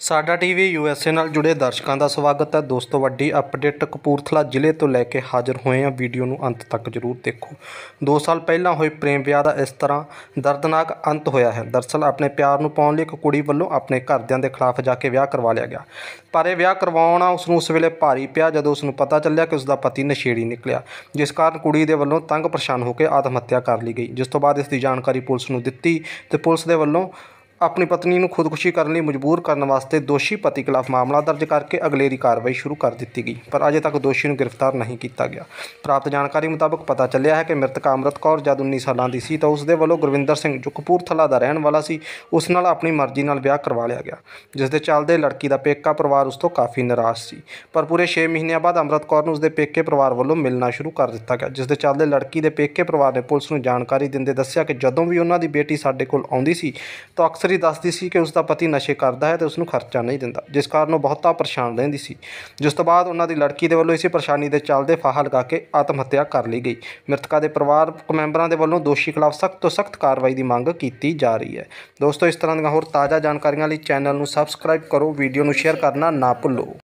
ਸਾਡਾ TV USA ਨਾਲ ਜੁੜੇ ਦਰਸ਼ਕਾਂ ਦਾ ਸਵਾਗਤ ਹੈ ਦੋਸਤੋ ਵੱਡੀ ਅਪਡੇਟ ਕਪੂਰਥਲਾ ਜ਼ਿਲ੍ਹੇ ਤੋਂ ਲੈ ਕੇ ਹਾਜ਼ਰ ਹੋਏ ਹਾਂ ਵੀਡੀਓ ਨੂੰ ਅੰਤ ਤੱਕ ਜ਼ਰੂਰ ਦੇਖੋ 2 ਸਾਲ ਪਹਿਲਾਂ ਹੋਏ ਪ੍ਰੇਮ ਵਿਆਹ ਦਾ ਇਸ ਤਰ੍ਹਾਂ ਦਰਦਨਾਕ ਅੰਤ ਹੋਇਆ ਹੈ ਦਰਸਲ ਆਪਣੇ ਪਿਆਰ ਨੂੰ ਪਾਉਣ ਲਈ ਇੱਕ ਕੁੜੀ ਵੱਲੋਂ ਆਪਣੇ ਘਰਦਿਆਂ ਦੇ ਖਿਲਾਫ ਜਾ ਕੇ ਵਿਆਹ ਕਰਵਾ ਲਿਆ ਗਿਆ ਪਰ ਇਹ ਵਿਆਹ ਕਰਵਾਉਣਾ ਉਸ ਨੂੰ ਉਸ ਵੇਲੇ ਭਾਰੀ ਪਿਆ ਜਦੋਂ ਉਸ ਨੂੰ ਪਤਾ ਚੱਲਿਆ ਕਿ ਉਸ ਦਾ ਪਤੀ ਨਸ਼ੇੜੀ ਨਿਕਲਿਆ ਜਿਸ ਕਾਰਨ ਕੁੜੀ ਦੇ ਵੱਲੋਂ ਤੰਗ ਪਰੇਸ਼ਾਨ ਹੋ ਕੇ ਆਤਮ ਹੱਤਿਆ ਕਰ ਲਈ ਗਈ ਜਿਸ ਤੋਂ ਬਾਅਦ ਇਸ ਦੀ ਜਾਣਕਾਰੀ ਪੁਲਿਸ ਨੂੰ ਦਿੱਤੀ ਤੇ ਪੁਲਿਸ ਦੇ ਵੱਲੋਂ ਆਪਣੀ ਪਤਨੀ ਨੂੰ ਖੁਦਕੁਸ਼ੀ ਕਰਨ ਲਈ ਮਜਬੂਰ ਕਰਨ ਵਾਸਤੇ ਦੋਸ਼ੀ ਪਤੀ ਖਿਲਾਫ ਮਾਮਲਾ ਦਰਜ ਕਰਕੇ ਅਗਲੇਰੀ ਕਾਰਵਾਈ ਸ਼ੁਰੂ ਕਰ ਦਿੱਤੀ ਗਈ ਪਰ ਅਜੇ ਤੱਕ ਦੋਸ਼ੀ ਨੂੰ ਗ੍ਰਿਫਤਾਰ ਨਹੀਂ ਕੀਤਾ ਗਿਆ ਪ੍ਰਾਪਤ ਜਾਣਕਾਰੀ ਮੁਤਾਬਕ ਪਤਾ ਚੱਲਿਆ ਹੈ ਕਿ ਮ੍ਰਿਤਕ ਅਮਰਤ ਕੌਰ ਜਦ 19 ਸਾਲਾਂ ਦੀ ਸੀ ਤਾਂ ਉਸ ਦੇ ਵੱਲੋਂ ਗੁਰਵਿੰਦਰ ਸਿੰਘ ਜੋ ਕਪੂਰਥਲਾ ਦਾ ਰਹਿਣ ਵਾਲਾ ਸੀ ਉਸ ਨਾਲ ਆਪਣੀ ਮਰਜ਼ੀ ਨਾਲ ਵਿਆਹ ਕਰਵਾ ਲਿਆ ਗਿਆ ਜਿਸ ਦੇ ਚੱਲਦੇ ਲੜਕੀ ਦਾ ਪੇਕਾ ਪਰਿਵਾਰ ਉਸ ਤੋਂ ਕਾਫੀ ਨਾਰਾਜ਼ ਸੀ ਪਰ ਪੂਰੇ 6 ਮਹੀਨਿਆਂ ਬਾਅਦ ਅਮਰਤ ਕੌਰ ਨੂੰ ਉਸ ਦੇ ਪੇਕੇ ਪਰਿਵਾਰ ਵੱਲੋਂ ਮਿਲਣਾ ਸ਼ੁਰੂ ਕਰ ਦਿੱਤਾ ਗਿਆ ਜਿਸ ਦੇ ਚੱਲਦੇ ਲੜਕੀ ਦੇ ਪੇਕੇ ਪਰਿਵਾਰ ਨੇ ਪੁਲਿਸ ਨੂੰ ਜਾਣਕਾਰੀ ਦਿੰਦੇ ਦੱਸਿਆ ਕਿ ਜਦੋਂ ਵੀ ਉਹਨਾਂ ਦੀ ਬੇਟੀ ਸਾਡੇ ਕੋਲ ਆਉਂਦੀ ਸੀ ਤਾਂ ਅਕਸਰ ਸੈਲਰੀ ਦੱਸਦੀ ਸੀ ਕਿ ਉਸ ਦਾ ਪਤੀ ਨਸ਼ੇ ਕਰਦਾ ਹੈ ਤੇ ਉਸ ਨੂੰ ਖਰਚਾ ਨਹੀਂ ਦਿੰਦਾ ਜਿਸ ਕਾਰਨ ਉਹ ਬਹੁਤਾ ਪਰੇਸ਼ਾਨ ਰਹਿੰਦੀ ਸੀ ਜਿਸ ਤੋਂ ਬਾਅਦ ਉਹਨਾਂ ਦੀ ਲੜਕੀ ਦੇ ਵੱਲੋਂ ਇਸੇ ਪਰੇਸ਼ਾਨੀ ਦੇ ਚੱਲਦੇ ਫਾਹਾ ਲਗਾ ਕੇ ਆਤਮ ਹੱਤਿਆ ਕਰ ਲਈ ਗਈ ਮ੍ਰਿਤਕਾ ਦੇ ਪਰਿਵਾਰਕ ਮੈਂਬਰਾਂ ਦੇ ਵੱਲੋਂ ਦੋਸ਼ੀ ਖਿਲਾਫ ਸਖਤ ਤੋਂ ਸਖਤ ਕਾਰਵਾਈ ਦੀ ਮੰਗ ਕੀਤੀ ਜਾ ਰਹੀ ਹੈ ਦੋਸਤੋ ਇਸ ਤਰ੍ਹਾਂ ਦੀਆਂ ਹੋਰ ਤਾਜ਼ਾ ਜਾਣਕਾਰੀਆਂ ਲਈ ਚੈਨਲ ਨੂੰ ਸਬਸਕ੍ਰਾਈਬ ਕਰੋ ਵੀਡੀਓ ਨੂੰ ਸ਼ੇਅਰ ਕਰਨਾ ਨਾ ਭੁੱਲੋ